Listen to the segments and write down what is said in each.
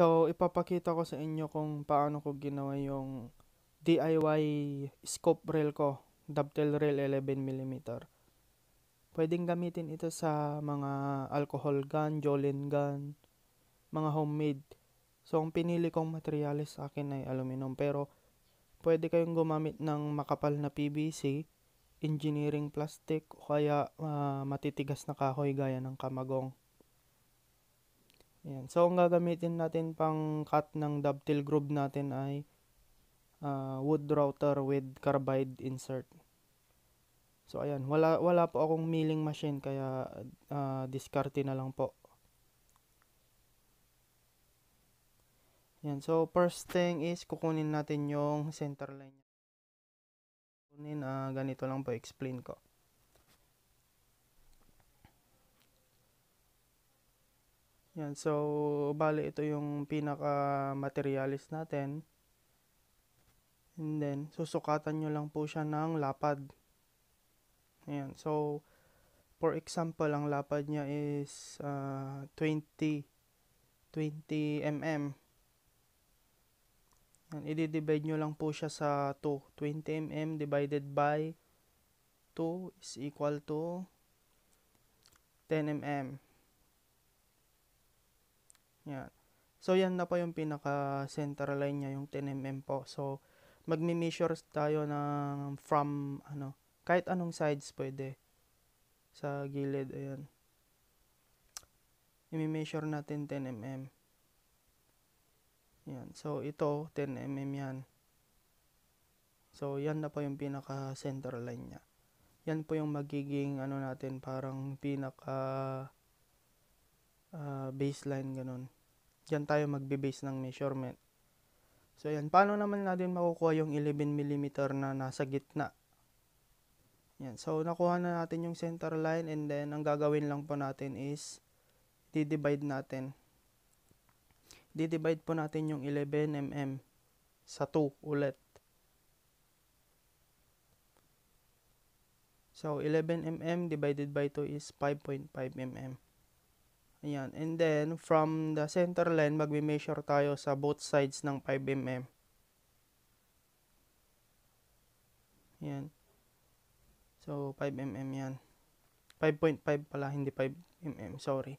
So, ipapakita ko sa inyo kung paano ko ginawa yung DIY scope rail ko, dovetail rail 11mm. Pwedeng gamitin ito sa mga alcohol gun, jolin gun, mga homemade. So, ang pinili kong materyales sa akin ay aluminum. Pero, pwede kayong gumamit ng makapal na PVC, engineering plastic, o kaya uh, matitigas na kahoy gaya ng kamagong. Ayan. So, ang gagamitin natin pang cut ng dovetail groove natin ay uh, wood router with carbide insert. So, ayan. Wala, wala po akong milling machine kaya uh, discarte na lang po. Ayan. So, first thing is kukunin natin yung center line. Kunin, uh, ah, ganito lang po explain ko. Yan, so bali ito yung pinaka materialis natin. And then susukatan nyo lang po siya ng lapad. Ayan, so for example, ang lapad niya is uh, 20 20 mm. Yan, i-divide nyo lang po siya sa 2. 20 mm divided by 2 is equal to 10 mm. Yan. So, yan na po yung pinaka center line niya, yung 10mm po. So, magme-measure tayo ng from, ano, kahit anong sides pwede. Sa gilid, ayan. I-measure natin 10mm. Yan. So, ito, 10mm yan. So, yan na po yung pinaka center line niya. Yan po yung magiging, ano natin, parang pinaka uh, baseline, ganun. Diyan tayo magbe-base ng measurement. So, ayan. Paano naman natin makukuha yung 11 mm na nasa gitna? Yan. So, nakuha na natin yung center line and then ang gagawin lang po natin is di-divide natin. Di-divide po natin yung 11 mm sa 2 ulit. So, 11 mm divided by 2 is 5.5 mm. Ayan. And then, from the center line, magme-measure tayo sa both sides ng 5 mm. Ayan. So, 5 mm yan. 5.5 pala, hindi 5 mm. Sorry.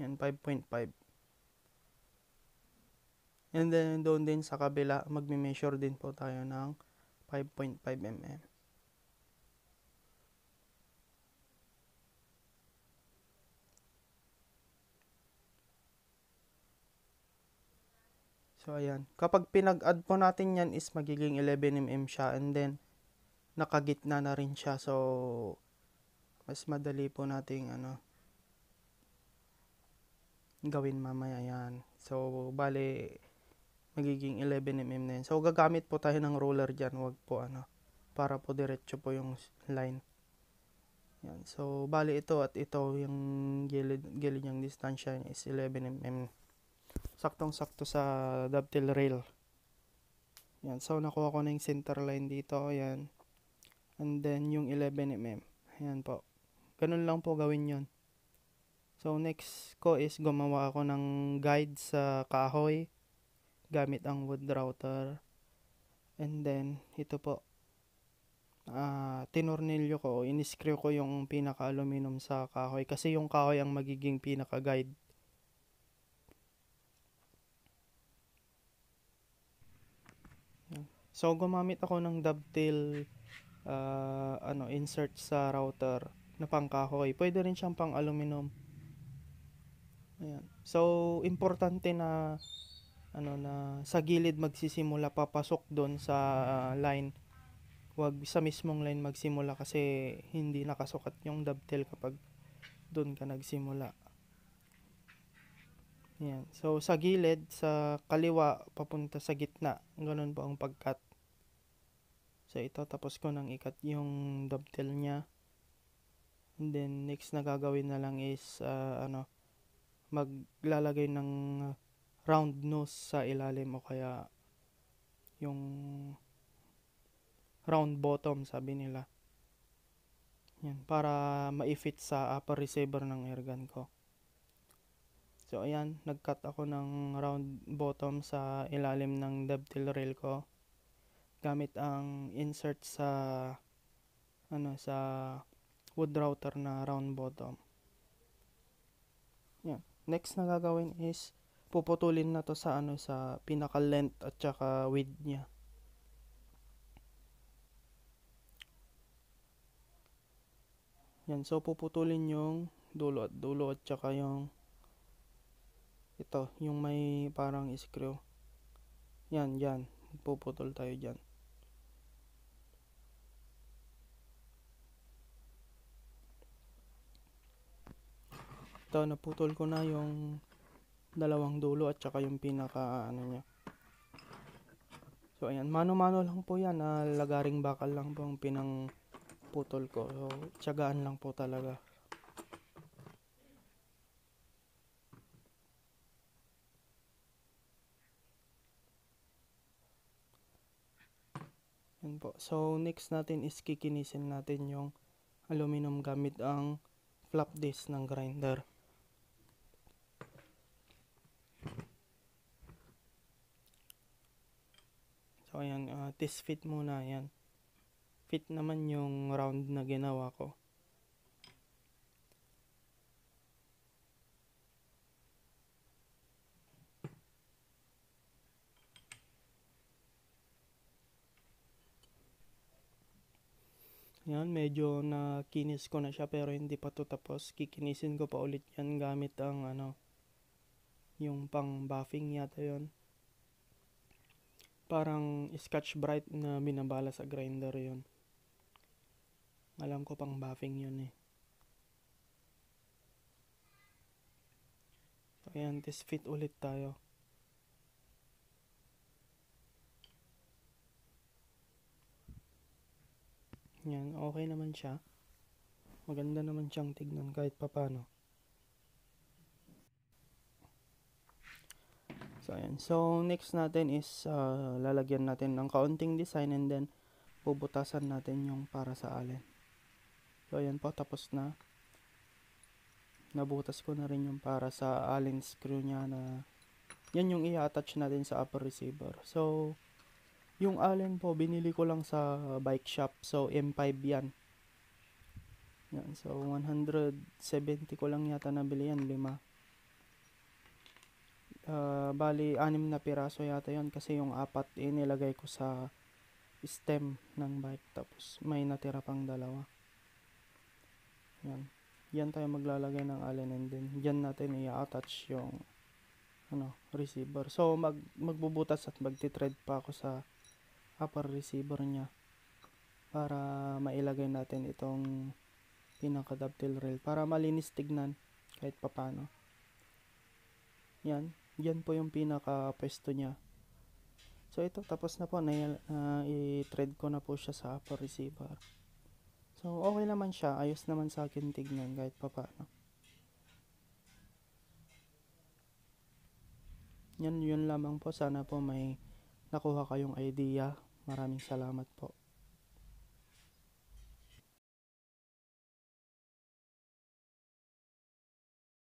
Yan, 5.5. And then, doon din sa kabila, magme-measure din po tayo ng 5.5 mm. So, ayan. Kapag pinag-add po natin yan is magiging 11mm siya and then nakagitna na rin siya. So, mas madali po nating ano gawin mamaya Ayan. So, bale magiging 11mm na yun. So, gagamit po tayo ng ruler dyan. Huwag po ano para po diretso po yung line. Yan. So, bali ito at ito, yung gilid, gilid niyang distansya is 11mm saktong sakto sa dovetail rail yan so nakuha ko na yung center line dito yan and then yung 11mm ayan po ganun lang po gawin yon so next ko is gumawa ako ng guide sa kahoy gamit ang wood router and then ito po uh, tinornilyo ko, in-screw ko yung pinaka-aluminum sa kahoy kasi yung kahoy ang magiging pinaka-guide So gumamit ako ng dovetail uh, ano insert sa router na pangkahoy. Pwede rin siyang pang aluminum. Ayan. So importante na ano na sa gilid magsisimula papasok doon sa uh, line. Huwag sa mismong line magsimula kasi hindi nakasukat yung dovetail kapag doon ka nagsimula. Ayan. So, sa gilid, sa kaliwa, papunta sa gitna. Ganun po ang pagkat. So, ito, tapos ko nang ikat yung dovetail niya. And then, next na gagawin na lang is, uh, ano, maglalagay ng round nose sa ilalim o kaya yung round bottom, sabi nila. Yan, para ma-fit sa upper receiver ng airgun ko. So, ayan, nagcut ako ng round bottom sa ilalim ng dovetail rail ko gamit ang insert sa ano sa wood router na round bottom. Yan. Next na gagawin is puputulin na to sa ano sa pinaka length at saka width niya. Yan, so puputulin yung dulo at dulo at saka yung ito yung may parang screw yan yan puputol tayo dyan ito naputol ko na yung dalawang dulo at saka yung pinaka ano niya so ayan mano mano lang po yan ah, lagaring bakal lang po ang pinang putol ko so tsagaan lang po talaga Yan po. So, next natin is kikinisin natin yung aluminum gamit ang flap disc ng grinder. So, ayan. Uh, test fit muna. Ayan. Fit naman yung round na ginawa ko. Yan, medyo na nakinis ko na siya pero hindi pa to tapos. Kikinisin ko pa ulit yan gamit ang ano, yung pang buffing yata yon Parang Scotch Bright na binabala sa grinder yon Alam ko pang buffing yon eh. So, ayan, test fit ulit tayo. Yan, okay naman siya. Maganda naman siyang tignan kahit papano. So, ayan. So, next natin is uh, lalagyan natin ng kaunting design and then bubutasan natin yung para sa alin. So, ayan po. Tapos na. Nabutas ko na rin yung para sa alin screw niya na yan yung i-attach natin sa upper receiver. So, yung Allen po, binili ko lang sa bike shop. So, M5 yan. Yan. So, 170 ko lang yata nabili yan. Lima. Uh, bali, anim na piraso yata yon Kasi yung apat, inilagay eh, ko sa stem ng bike. Tapos, may natira pang dalawa. Yan. Yan tayo maglalagay ng Allen and then, yan natin i-attach yung ano, receiver. So, mag, magbubutas at magti-thread pa ako sa upper ah, receiver niya para mailagay natin itong pinaka dovetail rail para malinis tignan kahit papano yan yan po yung pinaka pesto niya so ito tapos na po na uh, ah, i-thread ko na po siya sa upper receiver so okay naman siya ayos naman sa akin tignan kahit papano yan yun lamang po sana po may nakuha kayong idea. Maraming salamat po.